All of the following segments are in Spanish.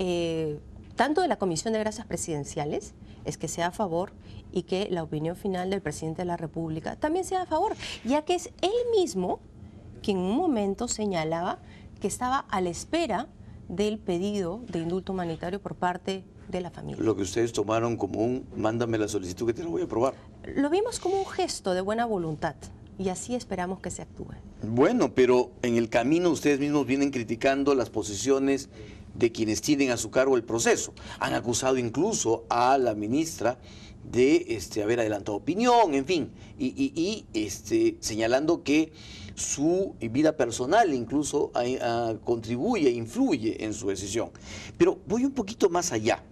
Eh, tanto de la Comisión de Gracias Presidenciales, es que sea a favor y que la opinión final del presidente de la República también sea a favor, ya que es él mismo quien en un momento señalaba que estaba a la espera del pedido de indulto humanitario por parte de la familia. Lo que ustedes tomaron como un mándame la solicitud que te lo voy a aprobar. Lo vimos como un gesto de buena voluntad y así esperamos que se actúe. Bueno, pero en el camino ustedes mismos vienen criticando las posiciones de quienes tienen a su cargo el proceso. Han acusado incluso a la ministra de este, haber adelantado opinión, en fin, y, este, señalando que su vida personal incluso eh, ah, contribuye, influye en su decisión. Pero voy un poquito más allá.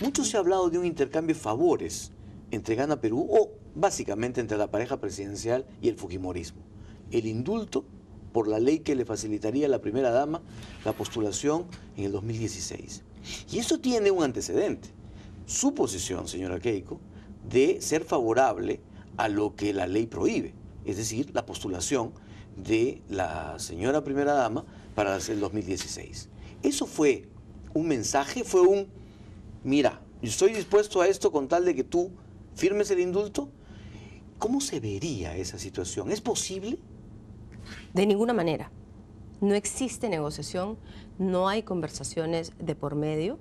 Mucho se ha hablado de un intercambio de favores entre Ghana-Perú o básicamente entre la pareja presidencial y el Fujimorismo. El indulto por la ley que le facilitaría a la primera dama la postulación en el 2016. Y eso tiene un antecedente. Su posición, señora Keiko, de ser favorable a lo que la ley prohíbe, es decir, la postulación de la señora primera dama para el 2016. Eso fue un mensaje, fue un, mira, yo estoy dispuesto a esto con tal de que tú firmes el indulto. ¿Cómo se vería esa situación? ¿Es posible? De ninguna manera. No existe negociación, no hay conversaciones de por medio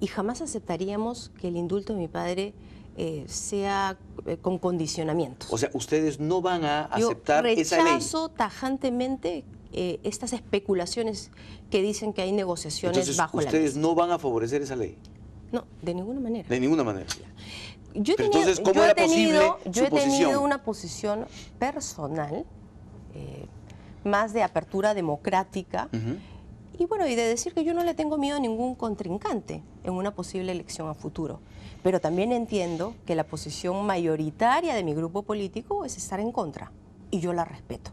y jamás aceptaríamos que el indulto de mi padre eh, sea eh, con condicionamientos. O sea, ustedes no van a aceptar esa ley. Rechazo tajantemente eh, estas especulaciones que dicen que hay negociaciones bajo la ley. ¿Ustedes no van a favorecer esa ley? No, de ninguna manera. De ninguna manera. Yo, he tenido, yo he tenido una posición personal, más de apertura democrática. Y bueno, y de decir que yo no le tengo miedo a ningún contrincante en una posible elección a futuro. Pero también entiendo que la posición mayoritaria de mi grupo político es estar en contra. Y yo la respeto.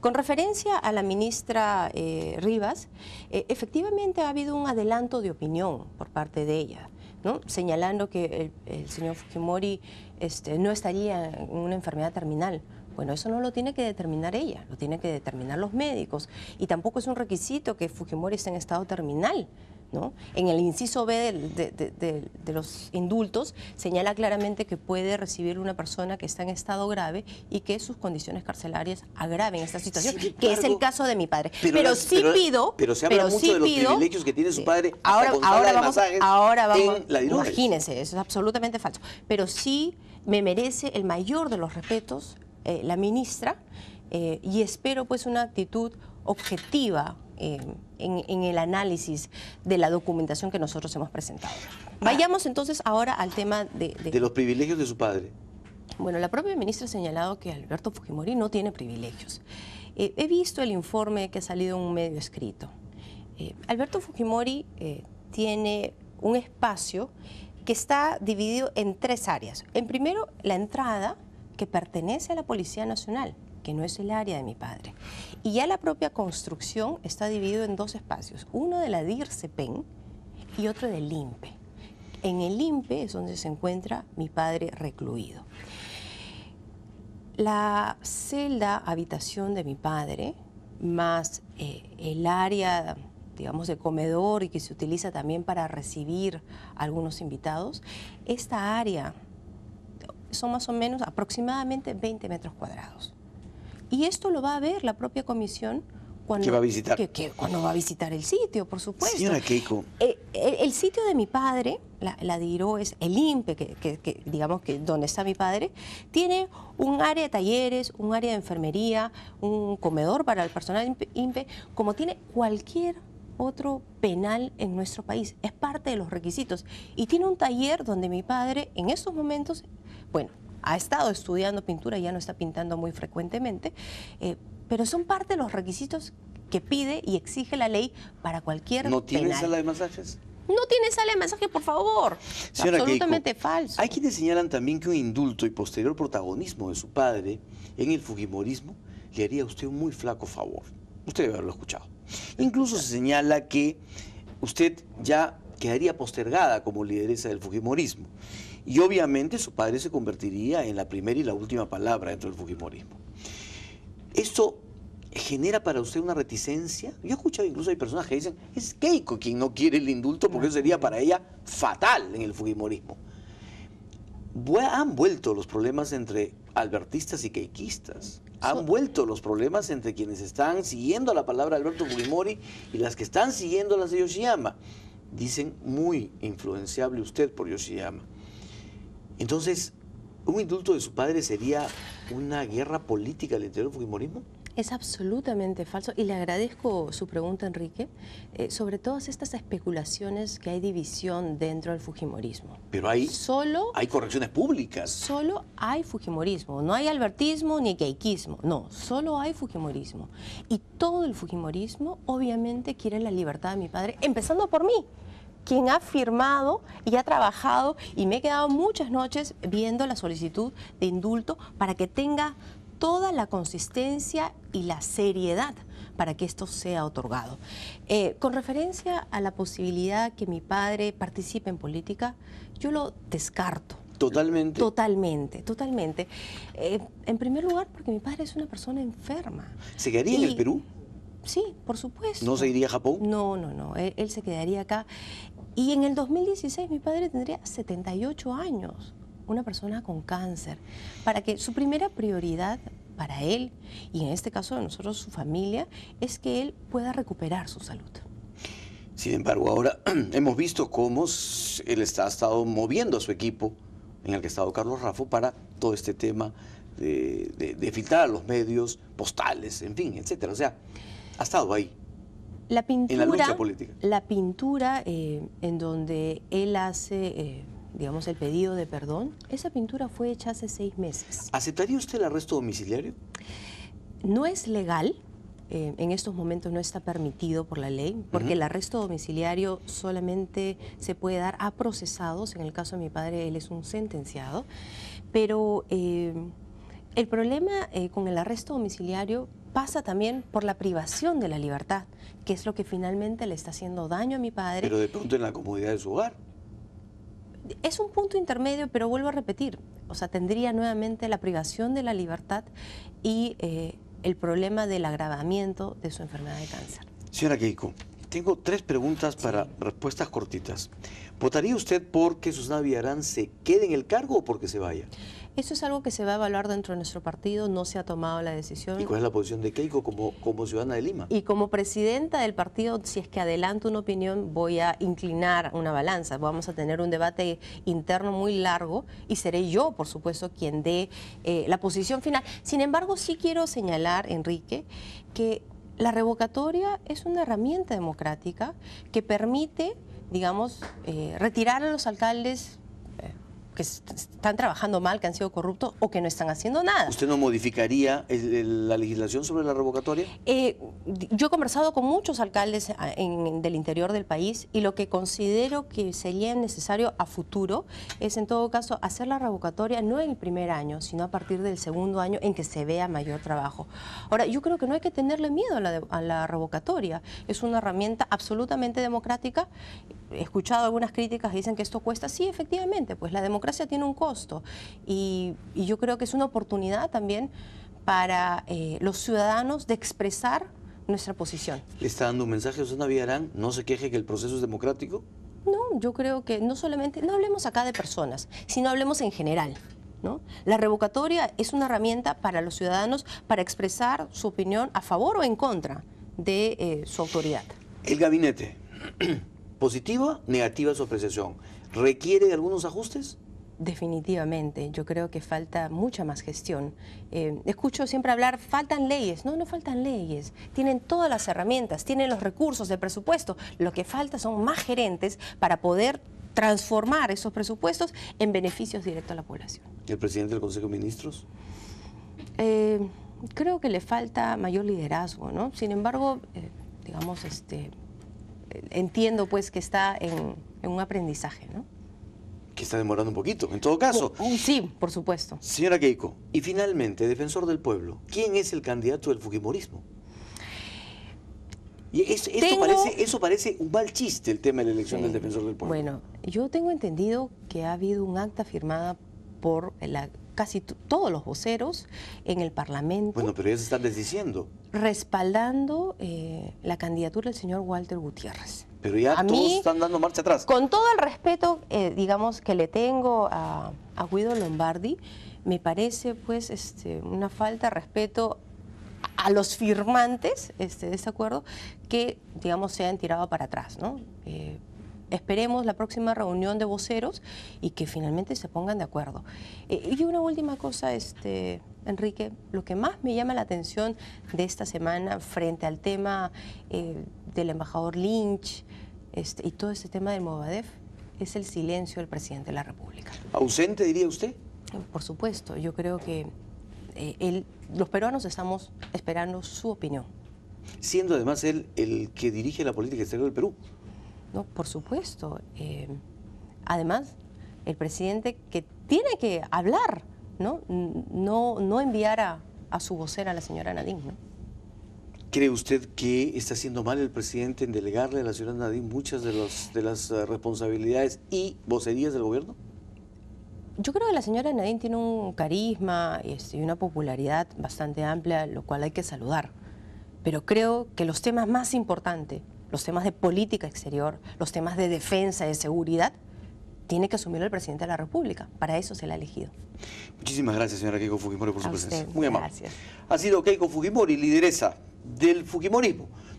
Con referencia a la ministra eh, Rivas, eh, efectivamente ha habido un adelanto de opinión por parte de ella. ¿no? señalando que el, señor Fujimori este, no estaría en una enfermedad terminal, bueno, eso no lo tiene que determinar ella, lo tienen que determinar los médicos. Y tampoco es un requisito que Fujimori esté en estado terminal. ¿No? En el inciso B de, los indultos señala claramente que puede recibir una persona que está en estado grave y que sus condiciones carcelarias agraven esta situación, que es el caso de mi padre. Pero, sí pido... Pero se habla mucho de los privilegios que tiene su padre ahora, vamos, Imagínense, eso es absolutamente falso. Pero sí me merece el mayor de los respetos eh, la ministra eh, y espero pues una actitud objetiva eh, en, el análisis de la documentación que nosotros hemos presentado. Vayamos entonces ahora al tema de, de... los privilegios de su padre. Bueno, la propia ministra ha señalado que Alberto Fujimori no tiene privilegios. he visto el informe que ha salido en un medio escrito. Alberto Fujimori tiene un espacio que está dividido en tres áreas. En primero, la entrada, que pertenece a la Policía Nacional, que no es el área de mi padre. Y ya la propia construcción está dividida en dos espacios, uno de la DIRCEPEN y otro del LIMPE. En el LIMPE es donde se encuentra mi padre recluido. La celda, habitación de mi padre, más eh, el área digamos, de comedor y que se utiliza también para recibir algunos invitados, esta área son más o menos aproximadamente 20 metros cuadrados. Y esto lo va a ver la propia comisión cuando va a visitar. el sitio, por supuesto. Señora eh, el, sitio de mi padre, la, la de es el INPE, que, que, digamos que donde está mi padre, tiene un área de talleres, un área de enfermería, un comedor para el personal INPE, como tiene cualquier otro penal en nuestro país. Es parte de los requisitos. Y tiene un taller donde mi padre en estos momentos bueno, ha estado estudiando pintura, ya no está pintando muy frecuentemente, eh, pero son parte de los requisitos que pide y exige la ley para cualquier ¿No tiene sala de masajes? No tiene sala de masajes, por favor. Absolutamente falso. Hay quienes señalan también que un indulto y posterior protagonismo de su padre en el fujimorismo le haría a usted un muy flaco favor. Usted debe haberlo escuchado. Incluso se señala que usted ya quedaría postergada como lideresa del fujimorismo. Y obviamente su padre se convertiría en la primera y la última palabra dentro del Fujimorismo. Esto genera para usted una reticencia. Yo he escuchado incluso hay personas que dicen, es Keiko quien no quiere el indulto porque sería para ella fatal en el Fujimorismo. Han vuelto los problemas entre albertistas y keikistas. Han vuelto los problemas entre quienes están siguiendo la palabra de Alberto Fujimori y las que están siguiendo las de Yoshiyama. Dicen muy influenciable usted por Yoshiyama. Entonces, ¿un indulto de su padre sería una guerra política al interior del fujimorismo? Es absolutamente falso y le agradezco su pregunta, Enrique, eh, sobre todas estas especulaciones que hay división dentro del Fujimorismo. Pero hay, solo, hay correcciones públicas. Solo hay Fujimorismo, no hay albertismo ni geikismo, no, solo hay Fujimorismo. Y todo el Fujimorismo obviamente quiere la libertad de mi padre, empezando por mí quien ha firmado y ha trabajado y me he quedado muchas noches viendo la solicitud de indulto para que tenga toda la consistencia y la seriedad para que esto sea otorgado. Eh, con referencia a la posibilidad que mi padre participe en política, yo lo descarto. Totalmente. Totalmente, totalmente. Eh, en primer lugar, porque mi padre es una persona enferma. ¿Se quedaría en el Perú? Sí, por supuesto. ¿No se iría a Japón? No, no, no. Él, se quedaría acá. Y en el 2016 mi padre tendría 78 años, una persona con cáncer, para que su primera prioridad para él, y en este caso de nosotros su familia, es que él pueda recuperar su salud. Sin embargo, ahora hemos visto cómo él está, ha estado moviendo a su equipo, en el que ha estado Carlos Rafo, para todo este tema de, filtrar a los medios postales, en fin, etcétera. O sea, ha estado ahí. La pintura, en la lucha política. La pintura eh, en donde él hace, eh, digamos, el pedido de perdón, esa pintura fue hecha hace seis meses. ¿Aceptaría usted el arresto domiciliario? No es legal, eh, en estos momentos no está permitido por la ley, porque el arresto domiciliario solamente se puede dar a procesados, en el caso de mi padre él es un sentenciado, pero el problema con el arresto domiciliario pasa también por la privación de la libertad, que es lo que finalmente le está haciendo daño a mi padre. Pero de pronto en la comodidad de su hogar. Es un punto intermedio, pero vuelvo a repetir, o sea, tendría nuevamente la privación de la libertad y eh, el problema del agravamiento de su enfermedad de cáncer. Señora Keiko, tengo tres preguntas para respuestas cortitas. ¿Votaría usted por que Susana Villarán se quede en el cargo o porque se vaya? Eso es algo que se va a evaluar dentro de nuestro partido, no se ha tomado la decisión. ¿Y cuál es la posición de Keiko como, ciudadana de Lima? Y como presidenta del partido, si es que adelanto una opinión, voy a inclinar una balanza. Vamos a tener un debate interno muy largo y seré yo, por supuesto, quien dé eh, la posición final. Sin embargo, sí quiero señalar, Enrique, que la revocatoria es una herramienta democrática que permite digamos, eh, retirar a los alcaldes que están trabajando mal, que han sido corruptos o que no están haciendo nada. ¿Usted no modificaría la legislación sobre la revocatoria? Eh, yo he conversado con muchos alcaldes ah, en, del interior del país y lo que considero que sería necesario a futuro es en todo caso hacer la revocatoria no en el primer año, sino a partir del segundo año en que se vea mayor trabajo. Ahora, yo creo que no hay que tenerle miedo a la, a la revocatoria. Es una herramienta absolutamente democrática he escuchado algunas críticas que dicen que esto cuesta. Sí, efectivamente, pues la democracia tiene un costo y, yo creo que es una oportunidad también para eh, los ciudadanos de expresar nuestra posición. ¿Le está dando un mensaje a Susana Villarán? ¿No se queje que el proceso es democrático? No, yo creo que no solamente, no hablemos acá de personas, sino hablemos en general. La revocatoria es una herramienta para los ciudadanos para expresar su opinión a favor o en contra de eh, su autoridad. El gabinete positiva, negativa su apreciación. ¿Requiere de algunos ajustes? Definitivamente, yo creo que falta mucha más gestión. Eh, escucho siempre hablar, faltan leyes. No, no faltan leyes. Tienen todas las herramientas, tienen los recursos el presupuesto. Lo que falta son más gerentes para poder transformar esos presupuestos en beneficios directos a la población. el presidente del Consejo de Ministros? Eh, creo que le falta mayor liderazgo, ¿no? Sin embargo, eh, digamos, este, entiendo pues que está en, un aprendizaje, ¿no? Que está demorando un poquito, en todo caso. Mm, sí, por supuesto. Señora Keiko, y finalmente, defensor del pueblo, ¿quién es el candidato del Fujimorismo? Y eso, parece, un mal chiste, el tema de la elección del defensor del pueblo. Bueno, yo tengo entendido que ha habido un acta firmada por la casi todos los voceros en el Parlamento. Bueno, pero ellos están desdiciendo. Respaldando eh, la candidatura del señor Walter Gutiérrez. Pero ya todos están dando marcha atrás. Con todo el respeto, eh, digamos, que le tengo a, Guido Lombardi, me parece pues este, una falta de respeto a los firmantes este, de este acuerdo que, digamos, se han tirado para atrás, ¿no? Eh, esperemos la próxima reunión de voceros y que finalmente se pongan de acuerdo. Eh, y una última cosa, este, Enrique, lo que más me llama la atención de esta semana frente al tema eh, del embajador Lynch este, y todo este tema del Movadef es el silencio del presidente de la República. ¿Ausente, diría usted? Por supuesto, yo creo que eh, los peruanos estamos esperando su opinión. Siendo además él el que dirige la política exterior del Perú. No, por supuesto. Eh, además, el presidente que tiene que hablar, ¿no? No, no enviar a, su vocera, a la señora Nadine, ¿Cree usted que está haciendo mal el presidente en delegarle a la señora Nadine muchas de, de las eh, responsabilidades y vocerías del gobierno? Yo creo que la señora Nadine tiene un carisma este, y una popularidad bastante amplia, lo cual hay que saludar. Pero creo que los temas más importantes los temas de política exterior, los temas de defensa, de seguridad, tiene que asumir el presidente de la República. Para eso se le ha elegido. Muchísimas gracias, señora Keiko Fujimori, por su presencia. Muy amable. Gracias. Ha sido Keiko Fujimori, lideresa del Fujimorismo.